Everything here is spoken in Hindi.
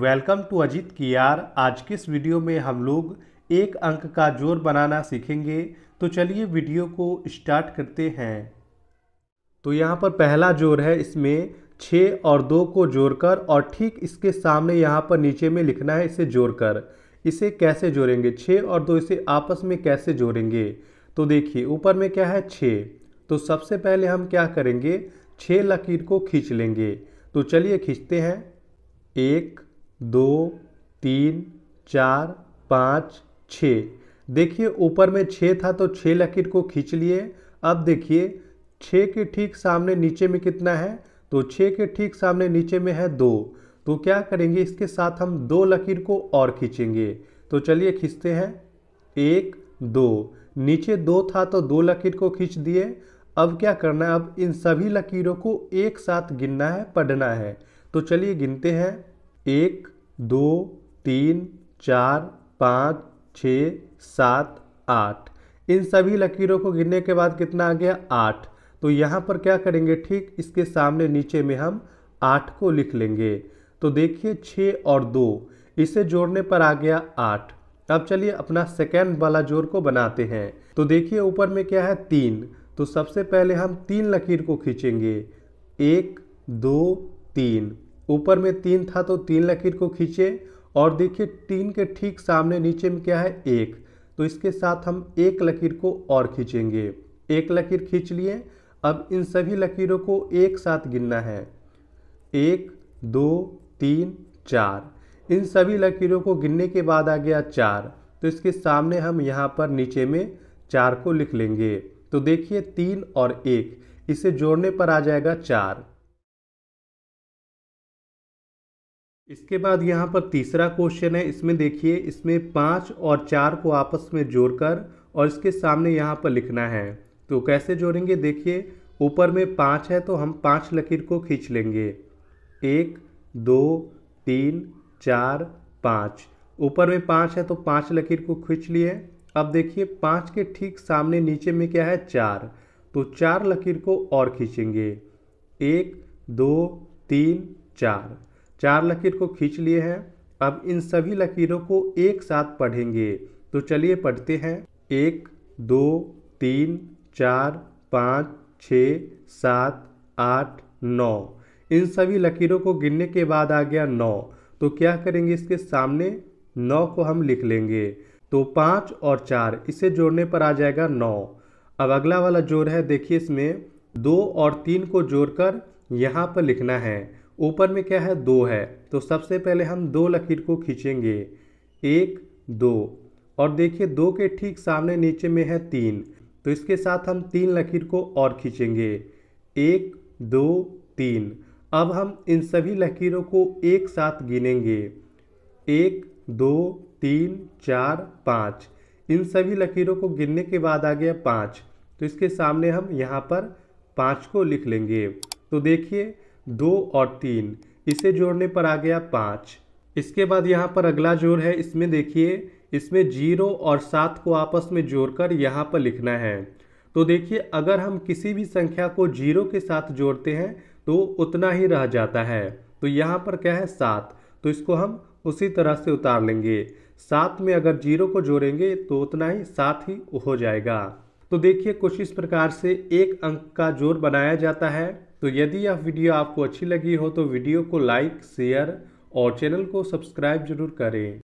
वेलकम टू अजीत की यार आज के इस वीडियो में हम लोग एक अंक का जोर बनाना सीखेंगे तो चलिए वीडियो को स्टार्ट करते हैं तो यहाँ पर पहला जोर है इसमें छः और दो को जोड़कर और ठीक इसके सामने यहाँ पर नीचे में लिखना है इसे जोड़कर इसे कैसे जोड़ेंगे छः और दो इसे आपस में कैसे जोड़ेंगे तो देखिए ऊपर में क्या है छः तो सबसे पहले हम क्या करेंगे छः लकीर को खींच लेंगे तो चलिए खींचते हैं एक दो तीन चार पाँच छ देखिए ऊपर में छः था तो छः लकीर को खींच लिए अब देखिए छः के ठीक सामने नीचे में कितना है तो छः के ठीक सामने नीचे में है दो तो क्या करेंगे इसके साथ हम दो लकीर को और खींचेंगे तो चलिए खींचते हैं एक दो नीचे दो था तो दो लकीर को खींच दिए अब क्या करना है अब इन सभी लकीरों को एक साथ गिनना है पढ़ना है तो चलिए गिनते हैं एक दो तीन चार पाँच छ सात आठ इन सभी लकीरों को गिनने के बाद कितना आ गया आठ तो यहाँ पर क्या करेंगे ठीक इसके सामने नीचे में हम आठ को लिख लेंगे तो देखिए छः और दो इसे जोड़ने पर आ गया आठ अब चलिए अपना सेकेंड वाला जोड़ को बनाते हैं तो देखिए ऊपर में क्या है तीन तो सबसे पहले हम तीन लकीर को खींचेंगे एक दो तीन ऊपर में तीन था तो तीन लकीर को खींचे और देखिए तीन के ठीक सामने नीचे में क्या है एक तो इसके साथ हम एक लकीर को और खींचेंगे एक लकीर खींच लिए अब इन सभी लकीरों को एक साथ गिनना है एक दो तीन चार इन सभी लकीरों को गिनने के बाद आ गया चार तो इसके सामने हम यहाँ पर नीचे में चार को लिख लेंगे तो देखिए तीन और एक इसे जोड़ने पर आ जाएगा चार इसके बाद यहाँ पर तीसरा क्वेश्चन है इसमें देखिए इसमें पाँच और चार को आपस में जोड़कर और इसके सामने यहाँ पर लिखना है तो कैसे जोड़ेंगे देखिए ऊपर में पाँच है तो हम पाँच लकीर को खींच लेंगे एक दो तीन चार पाँच ऊपर में पाँच है तो पाँच लकीर को खींच लिए अब देखिए पाँच के ठीक सामने नीचे में क्या है चार तो चार लकीर को और खींचेंगे एक दो तीन चार चार लकीर को खींच लिए हैं अब इन सभी लकीरों को एक साथ पढ़ेंगे तो चलिए पढ़ते हैं एक दो तीन चार पाँच छ सात आठ नौ इन सभी लकीरों को गिनने के बाद आ गया नौ तो क्या करेंगे इसके सामने नौ को हम लिख लेंगे तो पाँच और चार इसे जोड़ने पर आ जाएगा नौ अब अगला वाला जोड़ है देखिए इसमें दो और तीन को जोड़कर यहाँ पर लिखना है ऊपर में क्या है दो है तो सबसे पहले हम दो लकीर को खींचेंगे एक दो और देखिए दो के ठीक सामने नीचे में है तीन तो इसके साथ हम तीन लकीर को और खींचेंगे एक दो तीन अब हम इन सभी लकीरों को एक साथ गिनेंगे एक दो तीन चार पाँच इन सभी लकीरों को गिनने के बाद आ गया पाँच तो इसके सामने हम यहाँ पर पाँच को लिख लेंगे तो देखिए दो और तीन इसे जोड़ने पर आ गया पाँच इसके बाद यहाँ पर अगला जोड़ है इसमें देखिए इसमें जीरो और सात को आपस में जोड़कर यहाँ पर लिखना है तो देखिए अगर हम किसी भी संख्या को जीरो के साथ जोड़ते हैं तो उतना ही रह जाता है तो यहाँ पर क्या है सात तो इसको हम उसी तरह से उतार लेंगे सात में अगर जीरो को जोड़ेंगे तो उतना ही सात ही हो जाएगा तो देखिए कुछ इस प्रकार से एक अंक का जोड़ बनाया जाता है तो यदि यह वीडियो आपको अच्छी लगी हो तो वीडियो को लाइक शेयर और चैनल को सब्सक्राइब जरूर करें